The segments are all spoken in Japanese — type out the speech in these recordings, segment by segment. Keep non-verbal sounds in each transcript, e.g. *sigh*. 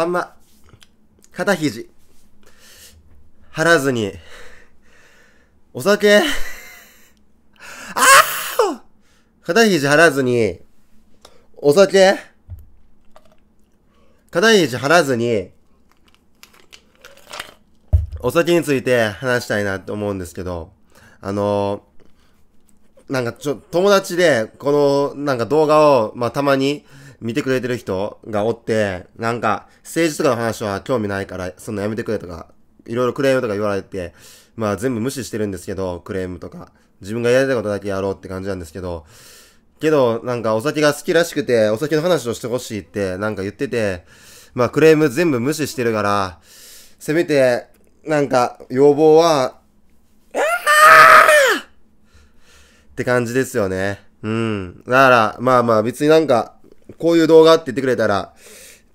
あんま、肩肘、張らずに、お酒、ああ肩肘張らずに、お酒、肩肘張らずに、お酒について話したいなって思うんですけど、あのー、なんかちょ、友達で、この、なんか動画を、まあ、たまに、見てくれてる人がおって、なんか、政治とかの話は興味ないから、そんなやめてくれとか、いろいろクレームとか言われて、まあ全部無視してるんですけど、クレームとか。自分がやりたいことだけやろうって感じなんですけど、けど、なんかお酒が好きらしくて、お酒の話をしてほしいって、なんか言ってて、まあクレーム全部無視してるから、せめて、なんか、要望は、って感じですよね。うん。だから、まあまあ別になんか、こういう動画って言ってくれたら、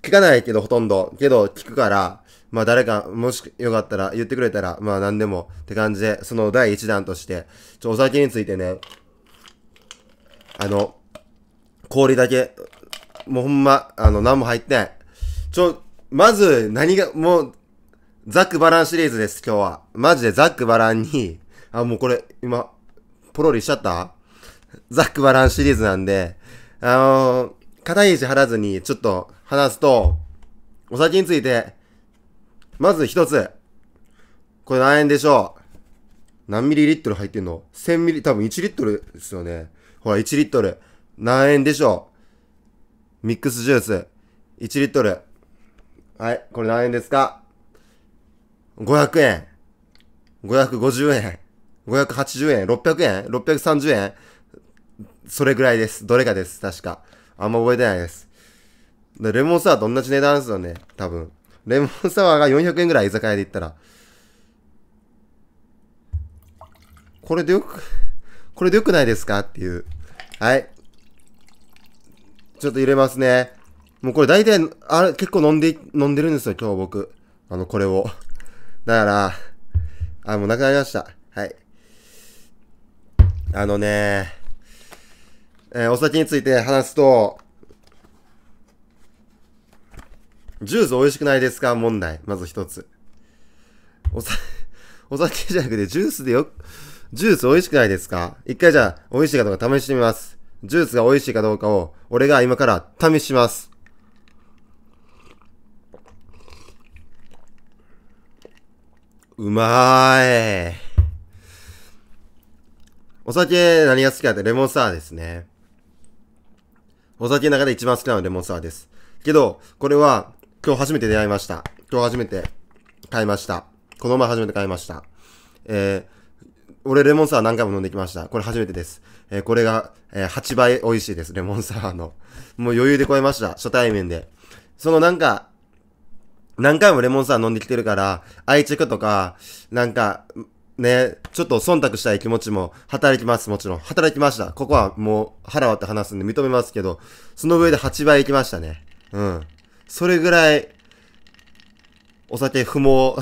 聞かないけどほとんど、けど聞くから、まあ誰か、もしよかったら言ってくれたら、まあ何でもって感じで、その第一弾として、ちょ、お酒についてね、あの、氷だけ、もうほんま、あの、何も入ってない。ちょ、まず、何が、もう、ザックバランシリーズです、今日は。マジでザックバランに、あ、もうこれ、今、ポロリしちゃったザックバランシリーズなんで、あのー、肩肘張らずにちょっと話すと、お酒について、まず一つ。これ何円でしょう何ミリリットル入ってんの ?1000 ミリ、多分1リットルですよね。ほら、1リットル。何円でしょうミックスジュース。1リットル。はい、これ何円ですか ?500 円。550円。580円。600円 ?630 円それぐらいです。どれかです。確か。あんま覚えてないです。でレモンサワーと同じ値段ですよね。多分。レモンサワーが400円ぐらい居酒屋で行ったら。これでよく、これでよくないですかっていう。はい。ちょっと入れますね。もうこれ大体、あれ、結構飲んで、飲んでるんですよ、今日僕。あの、これを。だから、あ、もうなくなりました。はい。あのねえー、お酒について話すと、ジュース美味しくないですか問題。まず一つ。お酒、*laughs* お酒じゃなくてジュースでよ、ジュース美味しくないですか一回じゃあ、美味しいかどうか試してみます。ジュースが美味しいかどうかを、俺が今から試します。うまーい。お酒何が好きかってレモンサワーですね。お酒の中で一番好きなのはレモンサワーです。けど、これは今日初めて出会いました。今日初めて買いました。この前初めて買いました。えー、俺レモンサワー何回も飲んできました。これ初めてです。えー、これが、えー、8倍美味しいです。レモンサワーの。もう余裕で超えました。初対面で。そのなんか、何回もレモンサワー飲んできてるから、愛着とか、なんか、ね、ちょっと忖度したい気持ちも働きます、もちろん。働きました。ここはもう腹割って話すんで認めますけど、その上で8倍いきましたね。うん。それぐらい、お酒不毛。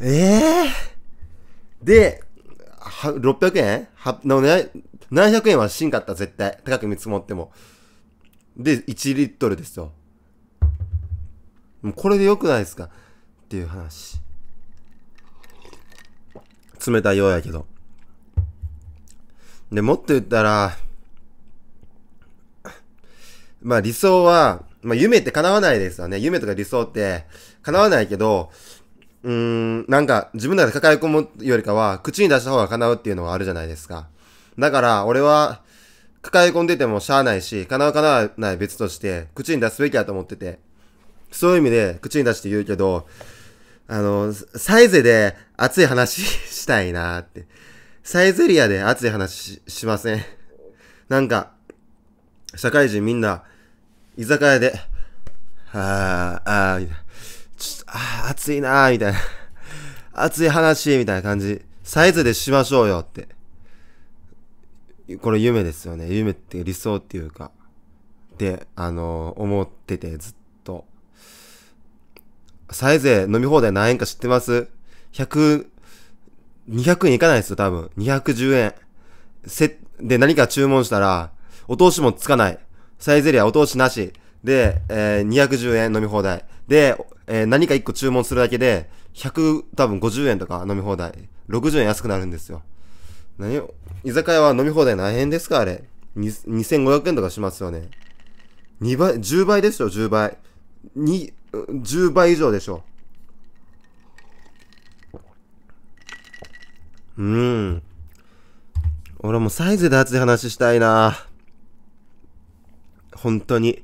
え *laughs* えー、で、は、600円は、のね、700円はしんかった、絶対。高く見積もっても。で、1リットルですよ。もうこれで良くないですかっていう話。冷たいようやけど。で、もっと言ったら、まあ理想は、まあ夢って叶わないですよね。夢とか理想って叶わないけど、うーん、なんか自分らで抱え込むよりかは、口に出した方が叶うっていうのがあるじゃないですか。だから俺は、抱え込んでてもしゃあないし、叶う叶わない別として、口に出すべきやと思ってて、そういう意味で口に出して言うけど、あの、サイゼで熱い話 *laughs* したいなって。サイゼリアで熱い話しません。なんか、社会人みんな、居酒屋で、あー、あー、みたいな。ちょっと、あー、熱いなー、みたいな。熱い話、みたいな感じ。サイゼでしましょうよって。これ夢ですよね。夢って理想っていうか。で、あのー、思っててずっサイゼ飲み放題何円か知ってます ?100、200円いかないですよ、多分。210円。せ、で、何か注文したら、お通しもつかない。サイゼリアお通しなし。で、えー、210円飲み放題。で、えー、何か1個注文するだけで、100、多分50円とか飲み放題。60円安くなるんですよ。何を、居酒屋は飲み放題何円ですかあれ。2500円とかしますよね。2倍、10倍ですよ、10倍。に、10倍以上でしょう。うん。俺もサイズで熱い話したいな本当に。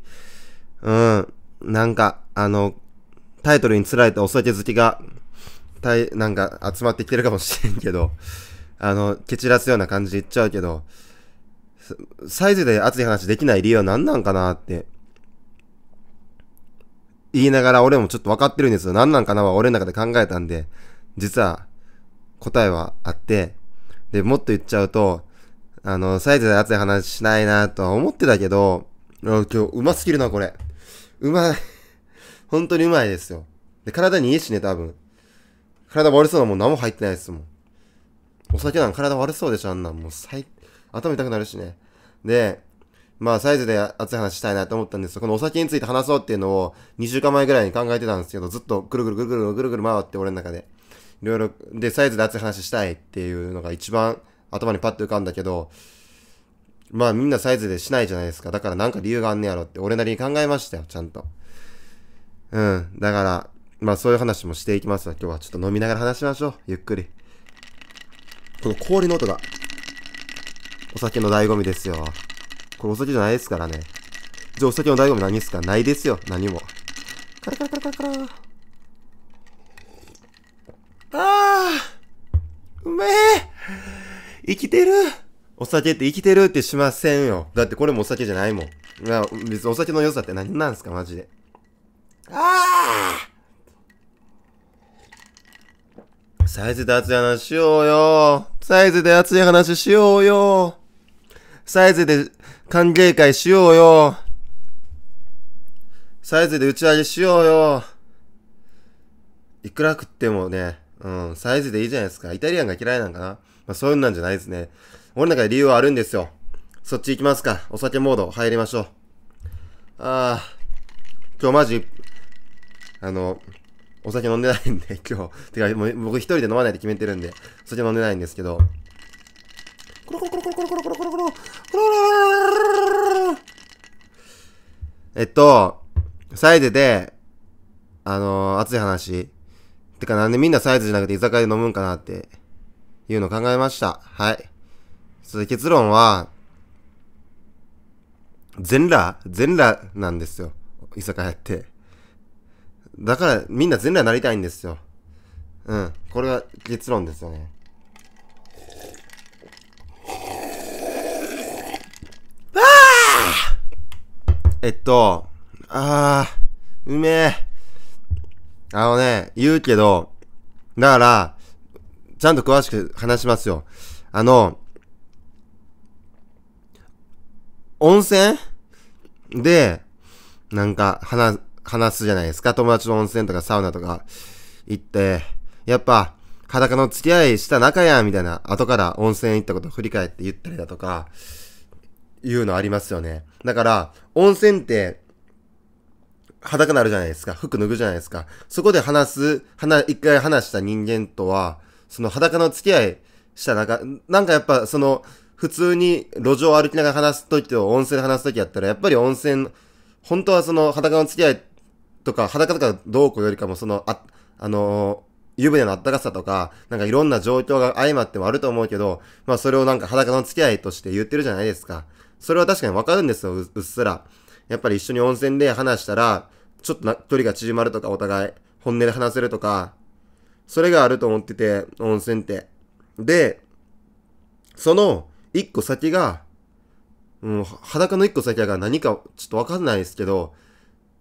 うん。なんか、あの、タイトルにつられてお酒好きが、たい、なんか集まってきてるかもしれんけど、あの、蹴散らすような感じで言っちゃうけど、サイズで熱い話できない理由は何なんかなって。言いながら俺もちょっと分かってるんですよ。何なんかなは俺の中で考えたんで、実は答えはあって、で、もっと言っちゃうと、あの、サイズで熱い話しないなとは思ってたけど、今日うますぎるな、これ。うまい。*laughs* 本当にうまいですよ。で、体にいいしね、多分。体悪そうなもん何も入ってないですもん。お酒なん体悪そうでしょ、あんなん。もう最、頭痛くなるしね。で、まあ、サイズで熱い話したいなと思ったんですこのお酒について話そうっていうのを2週間前ぐらいに考えてたんですけど、ずっとぐるぐるぐるぐるぐるぐる回って俺の中で。いろいろ、で、サイズで熱い話したいっていうのが一番頭にパッと浮かんだけど、まあみんなサイズでしないじゃないですか。だからなんか理由があんねやろって俺なりに考えましたよ、ちゃんと。うん。だから、まあそういう話もしていきますわ。今日はちょっと飲みながら話しましょう。ゆっくり。この氷の音が、お酒の醍醐味ですよ。これお酒じゃないですからね。じゃあお酒の醍醐味何ですかないですよ。何も。カラカラカラカラカラ。あうめえ生きてるお酒って生きてるってしませんよ。だってこれもお酒じゃないもん。いや、別にお酒の良さって何なんですか、マジで。ああサイズで熱い話しようよ。サイズで熱い話しようよ。サイズで歓迎会しようよ。サイズで打ち上げしようよ。いくら食ってもね、うん、サイズでいいじゃないですか。イタリアンが嫌いなんかな。まあ、そういうのなんじゃないですね。俺の中で理由はあるんですよ。そっち行きますか。お酒モード入りましょう。ああ、今日マジ、あの、お酒飲んでないんで、*laughs* 今日。てか、もう僕一人で飲まないで決めてるんで、お酒飲んでないんですけど。コロコロコロコロコロコロコロコロコロコロコロえっと、サイズで、あのー、熱い話。てかなんでみんなサイズじゃなくて居酒屋で飲むんかなっていうのを考えました。はい。それ結論は、全裸全裸なんですよ。居酒屋って。だからみんな全裸になりたいんですよ。うん。これは結論ですよね。えっと、あー、うめえ。あのね、言うけど、だから、ちゃんと詳しく話しますよ。あの、温泉で、なんか、話、話すじゃないですか。友達の温泉とかサウナとか行って、やっぱ、裸の付き合いした仲やんみたいな、後から温泉行ったことを振り返って言ったりだとか、いうのありますよね。だから、温泉って、裸なるじゃないですか。服脱ぐじゃないですか。そこで話す、話、一回話した人間とは、その裸の付き合いした中、なんかやっぱその、普通に路上歩きながら話すときと温泉で話すときやったら、やっぱり温泉、本当はその裸の付き合いとか、裸とかどうこうよりかも、その、あ、あのー、湯船のあったかさとか、なんかいろんな状況が相まってもあると思うけど、まあそれをなんか裸の付き合いとして言ってるじゃないですか。それは確かにわかるんですよう、っすら。やっぱり一緒に温泉で話したら、ちょっとな距離が縮まるとか、お互い、本音で話せるとか、それがあると思ってて、温泉って。で、その一個先が、うん、裸の一個先が何かちょっとわかんないですけど、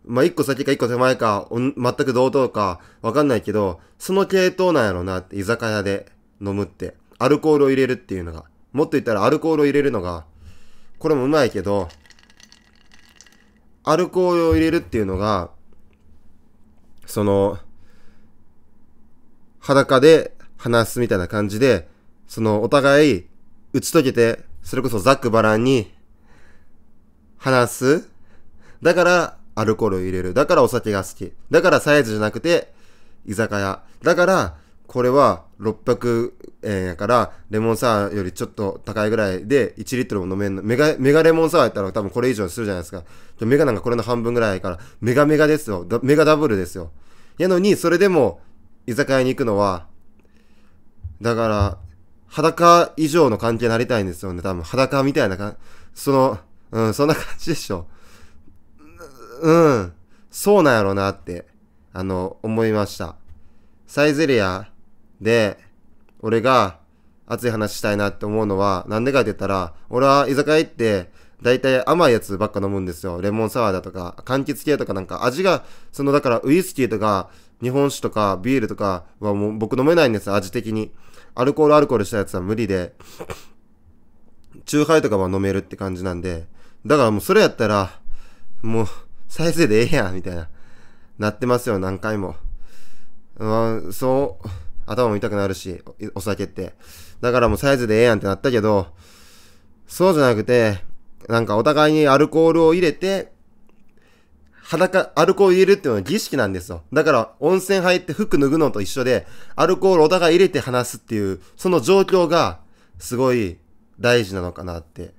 まあ、一個先か一個手前か、全く同等かわかんないけど、その系統なんやろなって、居酒屋で飲むって。アルコールを入れるっていうのが。もっと言ったらアルコールを入れるのが、これもうまいけど、アルコールを入れるっていうのが、その、裸で話すみたいな感じで、その、お互い、打ち解けて、それこそザックバランに、話す。だから、アルコールを入れる。だからお酒が好き。だからサイズじゃなくて、居酒屋。だから、これは600円やから、レモンサワーよりちょっと高いぐらいで、1リットルも飲めんの。メガ、メガレモンサワーやったら多分これ以上するじゃないですか。メガなんかこれの半分ぐらいやから、メガメガですよ。メガダブルですよ。やのに、それでも、居酒屋に行くのは、だから、裸以上の関係になりたいんですよね。多分、裸みたいなか、その、うん、そんな感じでしょ。うん、そうなんやろうなって、あの、思いました。サイゼリアで、俺が熱い話したいなって思うのは、なんでかって言ったら、俺は居酒屋行って、大体甘いやつばっか飲むんですよ。レモンサワーだとか、柑橘系とかなんか味が、そのだからウイスキーとか、日本酒とかビールとかはもう僕飲めないんです味的に。アルコールアルコールしたやつは無理で、チューハイとかは飲めるって感じなんで、だからもうそれやったら、もう、再生でええやん、みたいな、なってますよ、何回も。うん、そう。頭も痛くなるし、お酒って。だからもうサイズでええやんってなったけど、そうじゃなくて、なんかお互いにアルコールを入れて、裸、アルコール入れるっていうのは儀式なんですよ。だから、温泉入って服脱ぐのと一緒で、アルコールお互い入れて話すっていう、その状況が、すごい大事なのかなって、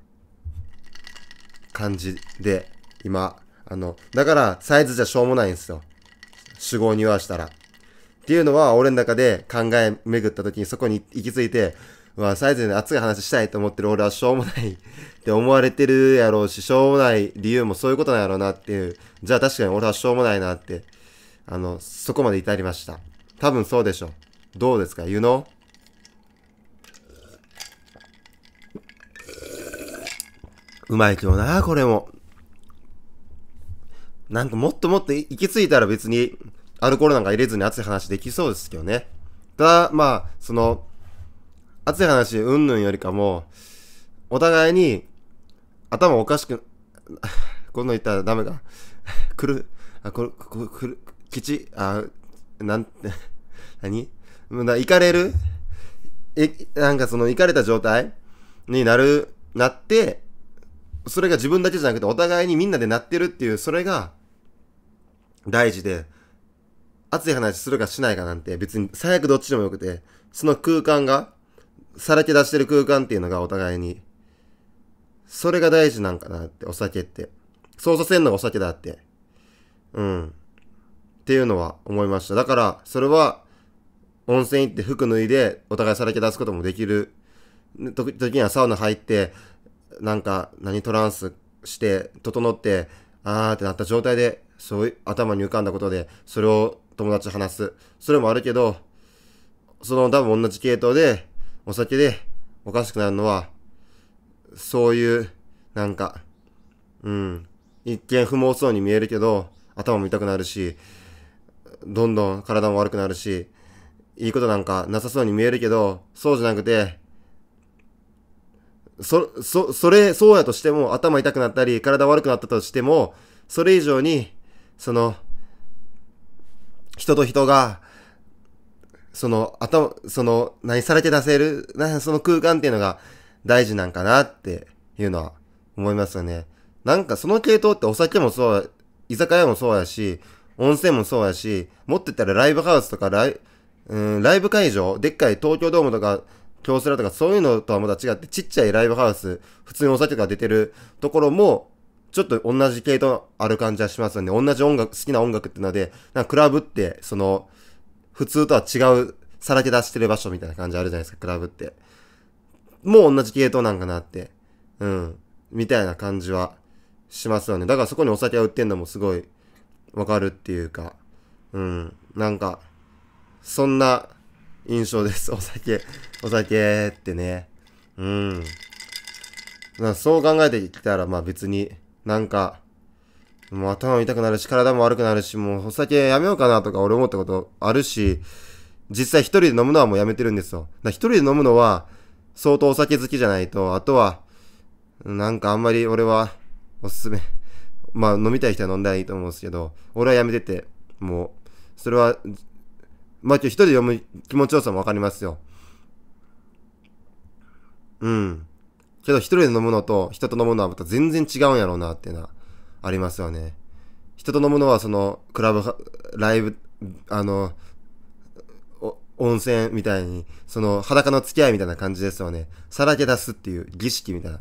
感じで、今、あの、だから、サイズじゃしょうもないんですよ。主語に言わしたら。っていうのは、俺の中で考え巡った時にそこに行き着いて、うわ、サイズで熱い話したいと思ってる俺はしょうもないって思われてるやろうし、しょうもない理由もそういうことなんやろうなっていう。じゃあ確かに俺はしょうもないなって、あの、そこまで至りました。多分そうでしょ。どうですか ?You know? うまいけどな、これも。なんかもっともっと行き着いたら別にアルコールなんか入れずに熱い話できそうですけどね。ただ、まあ、その、熱い話、うんぬんよりかも、お互いに、頭おかしく、*laughs* こんなん言ったらダメか。*laughs* くる、あ、こる、くる、きち、あ、なんて、*laughs* 何な、行かれるえ、なんかその、行かれた状態になる、なって、それが自分だけじゃなくて、お互いにみんなでなってるっていう、それが、大事で、熱い話するかしないかなんて別に最悪どっちでもよくて、その空間が、さらけ出してる空間っていうのがお互いに、それが大事なんかなって、お酒って。想像せんのがお酒だって。うん。っていうのは思いました。だから、それは、温泉行って服脱いで、お互いさらけ出すこともできる。時にはサウナ入って、なんか、何トランスして、整って、あーってなった状態で、そういう頭に浮かんだことで、それを友達と話す。それもあるけど、その多分同じ系統で、お酒でおかしくなるのは、そういう、なんか、うん、一見不毛そうに見えるけど、頭も痛くなるし、どんどん体も悪くなるし、いいことなんかなさそうに見えるけど、そうじゃなくて、そ、そ、それ、そうやとしても、頭痛くなったり、体悪くなったとしても、それ以上に、その、人と人が、その、頭、その、何されて出せる、その空間っていうのが大事なんかなっていうのは思いますよね。なんかその系統ってお酒もそう居酒屋もそうやし、温泉もそうやし、持ってったらライブハウスとかライ、うん、ライブ会場、でっかい東京ドームとか、京セラとかそういうのとはまた違って、ちっちゃいライブハウス、普通にお酒が出てるところも、ちょっと同じ系統ある感じはしますよね。同じ音楽、好きな音楽ってので、なんかクラブって、その、普通とは違う、さらけ出してる場所みたいな感じあるじゃないですか、クラブって。もう同じ系統なんかなって。うん。みたいな感じはしますよね。だからそこにお酒を売ってんのもすごいわかるっていうか。うん。なんか、そんな印象です。お酒、お酒ってね。うん。そう考えてきたら、まあ別に、なんか、もう頭痛くなるし、体も悪くなるし、もうお酒やめようかなとか俺思ったことあるし、実際一人で飲むのはもうやめてるんですよ。だ一人で飲むのは、相当お酒好きじゃないと、あとは、なんかあんまり俺は、おすすめ。まあ飲みたい人は飲んだらいいと思うんですけど、俺はやめてて、もう、それは、まあ今日一人で読む気持ちよさもわかりますよ。うん。けど一人で飲むのと人と飲むのはまた全然違うんやろうなっていうのはありますよね。人と飲むのはそのクラブ、ライブ、あの、温泉みたいに、その裸の付き合いみたいな感じですよね。さらけ出すっていう儀式みたいな。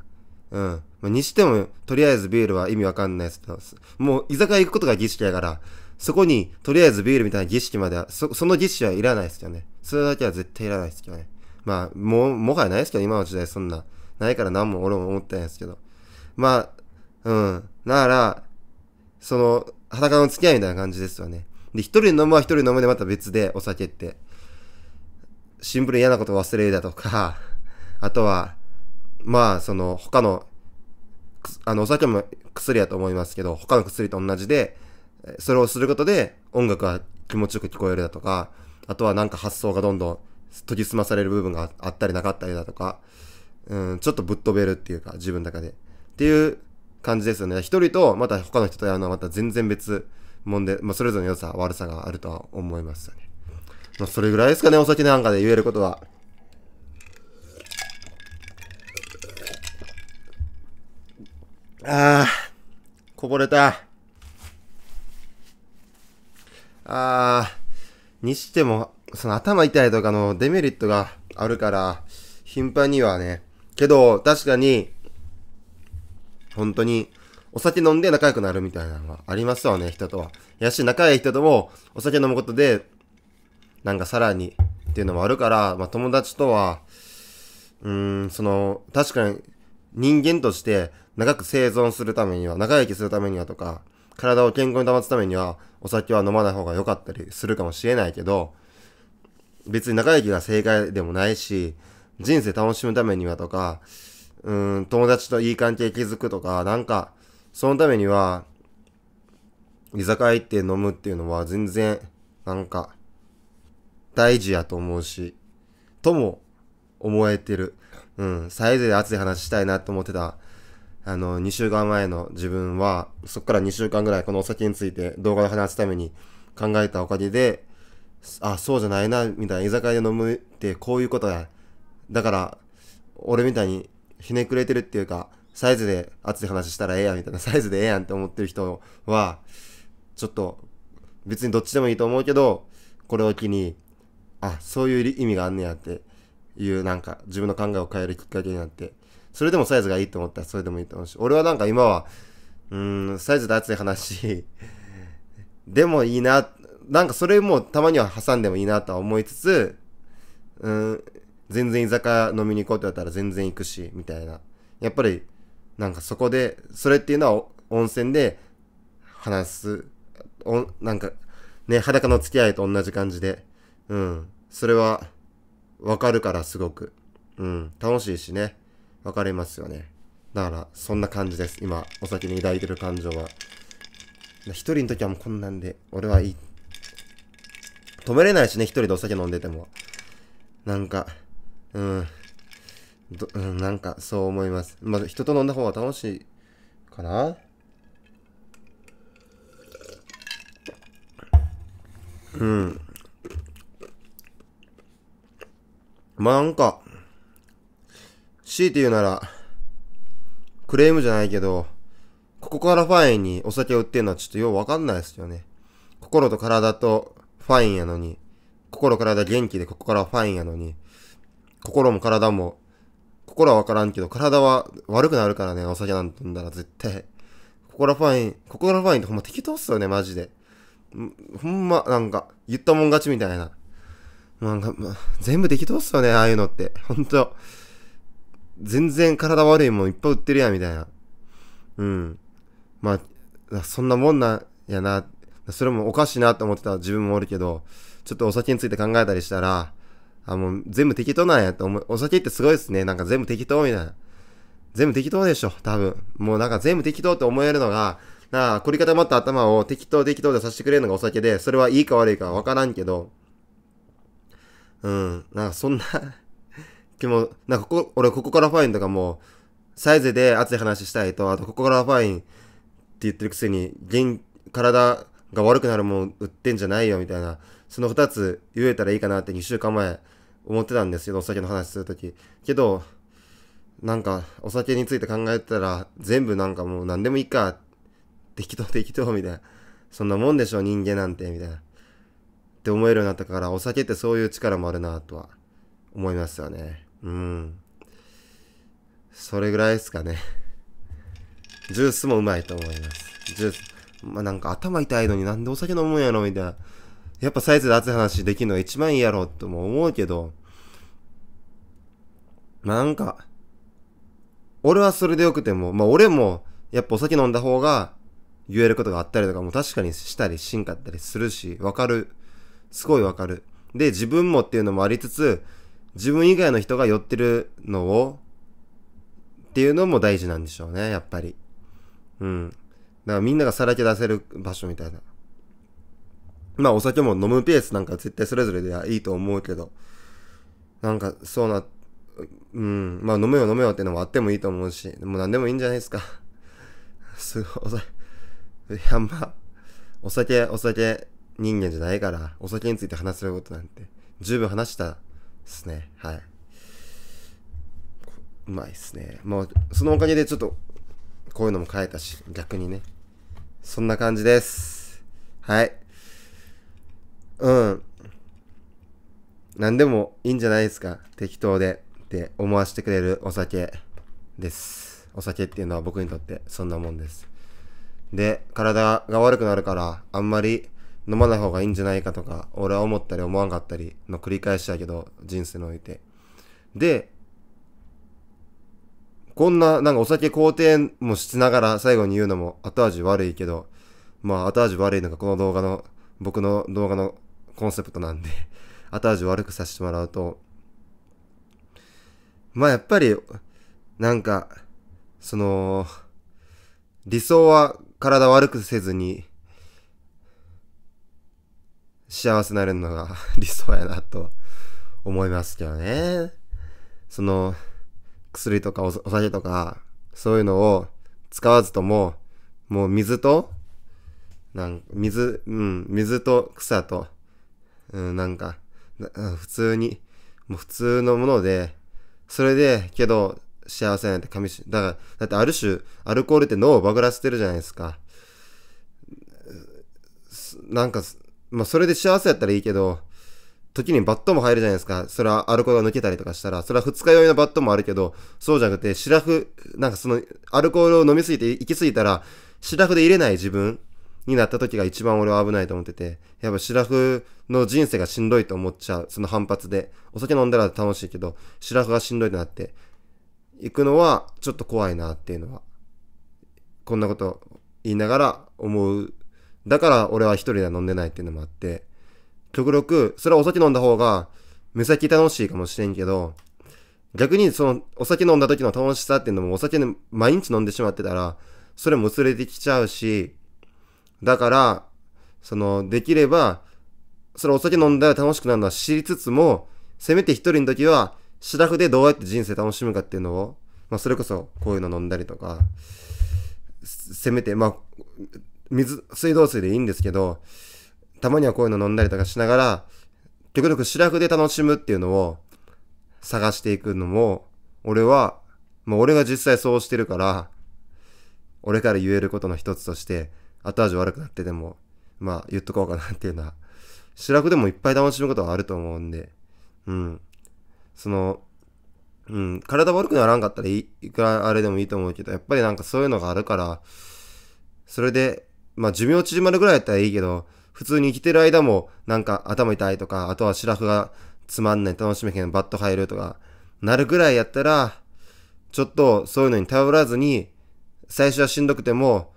うん。まあ、にしても、とりあえずビールは意味わかんないですけど、もう居酒屋行くことが儀式やから、そこに、とりあえずビールみたいな儀式までは、そ、その儀式はいらないですけどね。それだけは絶対いらないですけどね。まあ、もう、もはやないですけど、今の時代そんな。ないから何も俺も思ってないですけど。まあ、うん。なら、その、裸の付き合いみたいな感じですよね。で、一人飲むは一人飲むでまた別で、お酒って。シンプルに嫌なこと忘れだとか、*laughs* あとは、まあ、その、他の、あの、お酒も薬やと思いますけど、他の薬と同じで、それをすることで、音楽は気持ちよく聞こえるだとか、あとはなんか発想がどんどん研ぎ澄まされる部分があったりなかったりだとか、うん、ちょっとぶっ飛べるっていうか、自分の中で。っていう感じですよね。一人と、また他の人とやるのはまた全然別もんで、まあ、それぞれの良さ、悪さがあるとは思いますね。まあ、それぐらいですかね、お酒なんかで言えることは。ああ、こぼれた。ああ、にしても、その頭痛いとかのデメリットがあるから、頻繁にはね、けど、確かに、本当に、お酒飲んで仲良くなるみたいなのはありますよね、人とは。やし、仲良い人とも、お酒飲むことで、なんかさらに、っていうのもあるから、まあ友達とは、うーん、その、確かに、人間として長く生存するためには、長生きするためにはとか、体を健康に保つためには、お酒は飲まない方が良かったりするかもしれないけど、別に長生きが正解でもないし、人生楽しむためにはとか、うん、友達といい関係築くとか、なんか、そのためには、居酒屋行って飲むっていうのは全然、なんか、大事やと思うし、とも思えてる。うん、サイズで熱い話したいなと思ってた、あの、2週間前の自分は、そっから2週間ぐらいこのお酒について動画で話すために考えたおかげで、あ、そうじゃないな、みたいな、居酒屋で飲むってこういうことや、だから、俺みたいにひねくれてるっていうか、サイズで熱い話したらええやんみたいな、サイズでええやんって思ってる人は、ちょっと、別にどっちでもいいと思うけど、これを機に、あ、そういう意味があんねやっていうなんか自分の考えを変えるきっかけになって、それでもサイズがいいと思ったらそれでもいいと思うし、俺はなんか今は、うん、サイズで熱い話でもいいな、なんかそれもたまには挟んでもいいなとは思いつつ、うん、全然居酒屋飲みに行こうってなったら全然行くし、みたいな。やっぱり、なんかそこで、それっていうのは温泉で話す、おなんか、ね、裸の付き合いと同じ感じで、うん。それは、わかるからすごく。うん。楽しいしね。わかりますよね。だから、そんな感じです。今、お酒に抱いてる感情は。一人の時はもうこんなんで、俺はいい。止めれないしね、一人でお酒飲んでても。なんか、うん。ど、うん、なんかそう思います。まず、人と飲んだ方が楽しいかなうん。まあなんか、強いて言うなら、クレームじゃないけど、ここからファインにお酒を売ってるのはちょっとようわかんないですよね。心と体とファインやのに、心体元気でここからファインやのに、心も体も、心はわからんけど、体は悪くなるからね、お酒なんて飲んだら絶対。ラファイン、ラファインってほんま適当っすよね、マジで。ほんま、なんか、言ったもん勝ちみたいな。なんか、ま全部適当っすよね、ああいうのって。ほんと。全然体悪いもんいっぱい売ってるやん、みたいな。うん。まあ、そんなもんなんやな。それもおかしいなと思ってた自分もおるけど、ちょっとお酒について考えたりしたら、あ、もう全部適当なんやと思う。お酒ってすごいですね。なんか全部適当みたいな。全部適当でしょ、多分。もうなんか全部適当って思えるのが、なあ、凝り固まった頭を適当適当でさせてくれるのがお酒で、それはいいか悪いかわからんけど、うん、なんかそんな気も、なんかここ、俺ここからファインとかも、サイズで熱い話したいと、あとここからファインって言ってるくせに、現、体が悪くなるもん売ってんじゃないよみたいな、その二つ言えたらいいかなって2週間前、思ってたんですけど、お酒の話するとき。けど、なんか、お酒について考えたら、全部なんかもう何でもいいか、適当 *laughs* 適当みたいな。そんなもんでしょ、人間なんて、みたいな。って思えるようになったから、お酒ってそういう力もあるなとは思いますよね。うん。それぐらいですかね。ジュースもうまいと思います。ジュース、まあ、なんか頭痛いのになんでお酒飲むんやろみたいな。やっぱサイズで熱い話できるのが一番いいやろとも思うけど、なんか、俺はそれでよくても、まあ俺も、やっぱお酒飲んだ方が言えることがあったりとかも確かにしたりしんかったりするし、わかる。すごいわかる。で、自分もっていうのもありつつ、自分以外の人が寄ってるのを、っていうのも大事なんでしょうね、やっぱり。うん。だからみんながさらけ出せる場所みたいな。まあお酒も飲むペースなんか絶対それぞれでいいと思うけど、なんかそうな、うん、まあ飲めよ飲めよってのもあってもいいと思うし、もう何でもいいんじゃないですか。*laughs* すごい、お酒、いやまあ、お酒、お酒人間じゃないから、お酒について話せることなんて、十分話したすね。はい。うまいっすね。もう、そのおかげでちょっと、こういうのも変えたし、逆にね。そんな感じです。はい。うん。何でもいいんじゃないですか。適当でって思わせてくれるお酒です。お酒っていうのは僕にとってそんなもんです。で、体が悪くなるから、あんまり飲まない方がいいんじゃないかとか、俺は思ったり思わんかったりの繰り返しだけど、人生において。で、こんな、なんかお酒肯定もしながら最後に言うのも後味悪いけど、まあ後味悪いのがこの動画の、僕の動画のコンセプトなんで *laughs* 後味悪くさせてもらうと、まあやっぱり、なんか、その、理想は体悪くせずに、幸せなれるのが *laughs* 理想やなと思いますけどね。その、薬とかお酒とか、そういうのを使わずとも、もう水と、なん水、うん、水と草と、うん、なんか、普通に、もう普通のもので、それで、けど、幸せなんて紙し、だから、だってある種、アルコールって脳をバグらせてるじゃないですか。なんか、まあ、それで幸せやったらいいけど、時にバットも入るじゃないですか。それはアルコールが抜けたりとかしたら、それは二日酔いのバットもあるけど、そうじゃなくて、シラフ、なんかその、アルコールを飲みすぎて、行き過ぎたら、シラフで入れない自分になった時が一番俺は危ないと思ってて、やっぱシラフの人生がしんどいと思っちゃう。その反発で。お酒飲んだら楽しいけど、シラフがしんどいとなって、行くのはちょっと怖いなっていうのは、こんなこと言いながら思う。だから俺は一人では飲んでないっていうのもあって、極力、それはお酒飲んだ方が、目先楽しいかもしれんけど、逆にそのお酒飲んだ時の楽しさっていうのもお酒毎日飲んでしまってたら、それも薄れてきちゃうし、だから、その、できれば、それお酒飲んだら楽しくなるのは知りつつも、せめて一人の時は、シラフでどうやって人生楽しむかっていうのを、まあ、それこそ、こういうの飲んだりとか、せめて、まあ、水、水道水でいいんですけど、たまにはこういうの飲んだりとかしながら、極力シラフで楽しむっていうのを探していくのも、俺は、もう俺が実際そうしてるから、俺から言えることの一つとして、後味悪くなってでも、まあ言っとこうかなっていうのは、主楽でもいっぱい楽しむことはあると思うんで、うん。その、うん、体悪くならんかったらいい、いくらあれでもいいと思うけど、やっぱりなんかそういうのがあるから、それで、まあ寿命縮まるぐらいやったらいいけど、普通に生きてる間もなんか頭痛いとか、あとはシラフがつまんない、楽しめへん、バット入るとか、なるぐらいやったら、ちょっとそういうのに頼らずに、最初はしんどくても、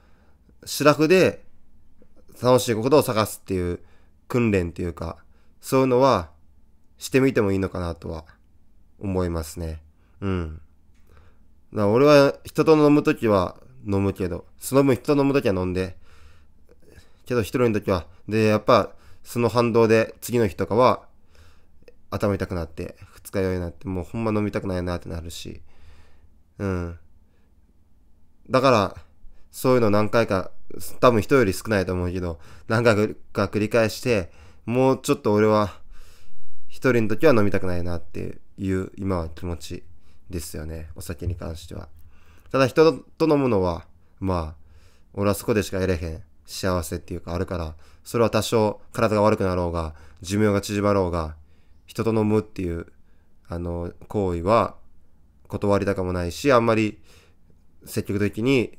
シラフで楽しいことを探すっていう訓練っていうか、そういうのはしてみてもいいのかなとは思いますね。うん。だから俺は人と飲むときは飲むけど、その分人と飲むときは飲んで、けど一人のときは、で、やっぱその反動で次の日とかは頭痛くなって、二日酔いになって、もうほんま飲みたくないなってなるし、うん。だから、そういうの何回か多分人より少ないと思うけど、何回か繰り返して、もうちょっと俺は、一人の時は飲みたくないなっていう今は気持ちですよね。お酒に関しては。ただ人と飲むのは、まあ、俺はそこでしか得れへん幸せっていうかあるから、それは多少体が悪くなろうが、寿命が縮まろうが、人と飲むっていう、あの、行為は断りたくもないし、あんまり積極的に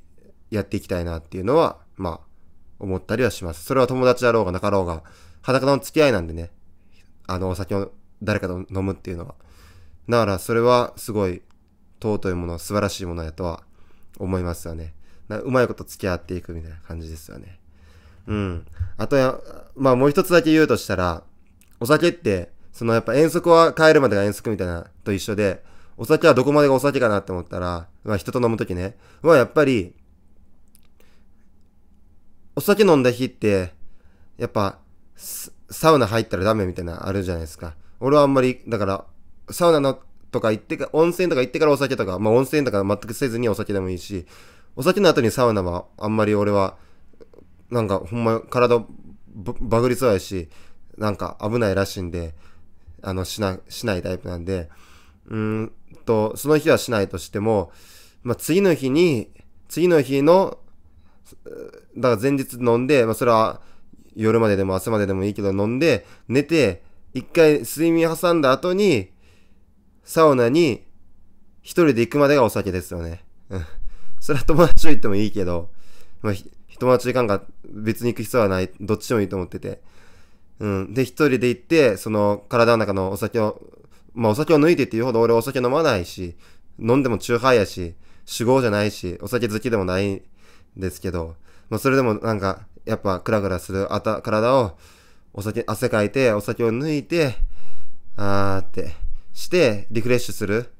やっていきたいなっていうのは、まあ、思ったりはします。それは友達だろうがなかろうが、裸の付き合いなんでね、あの、お酒を誰かと飲むっていうのは。だからそれはすごい尊いもの、素晴らしいものやとは思いますよね。うまいこと付き合っていくみたいな感じですよね。うん。あとや、まあもう一つだけ言うとしたら、お酒って、そのやっぱ遠足は帰るまでが遠足みたいなと一緒で、お酒はどこまでがお酒かなって思ったら、まあ人と飲むときね、はやっぱりお酒飲んだ日って、やっぱ、サウナ入ったらダメみたいなあるじゃないですか。俺はあんまり、だから、サウナのとか行ってか、温泉とか行ってからお酒とか、まあ温泉とか全くせずにお酒でもいいし、お酒の後にサウナはあんまり俺は、なんかほんま体バグりそうやし、なんか危ないらしいんで、あの、しな、しないタイプなんで、うんと、その日はしないとしても、まあ次の日に、次の日のだから前日飲んで、まあ、それは夜まででも朝まででもいいけど飲んで、寝て、一回睡眠挟んだ後に、サウナに一人で行くまでがお酒ですよね。うん。それは友達と行ってもいいけど、まあ、友達行かんが別に行く必要はない、どっちでもいいと思ってて。うん。で、一人で行って、その体の中のお酒を、まあお酒を抜いてっていうほど俺お酒飲まないし、飲んでも中杯やし、酒豪じゃないし、お酒好きでもないですけど、まあ、それでもなんか、やっぱクラクラするあた体を、お酒、汗かいて、お酒を抜いて、あーってして、リフレッシュする。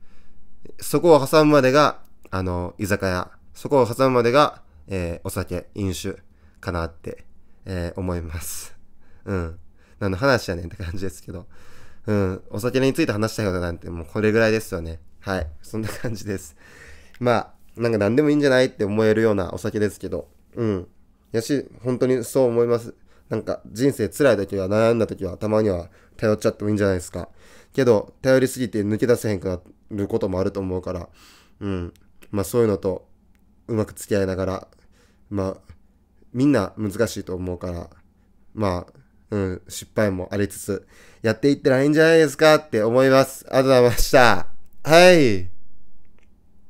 そこを挟むまでが、あの、居酒屋。そこを挟むまでが、えー、お酒、飲酒かなって、えー、思います。*laughs* うん。何の話やねんって感じですけど。うん。お酒について話したいことなんてもうこれぐらいですよね。はい。そんな感じです。まあ、なんか何でもいいんじゃないって思えるようなお酒ですけど、うん。やし、本当にそう思います。なんか人生辛い時は悩んだ時はたまには頼っちゃってもいいんじゃないですか。けど、頼りすぎて抜け出せへんくなることもあると思うから、うん。まあそういうのとうまく付き合いながら、まあ、みんな難しいと思うから、まあ、うん、失敗もありつつ、やっていったらいいんじゃないですかって思います。ありがとうございました。はい。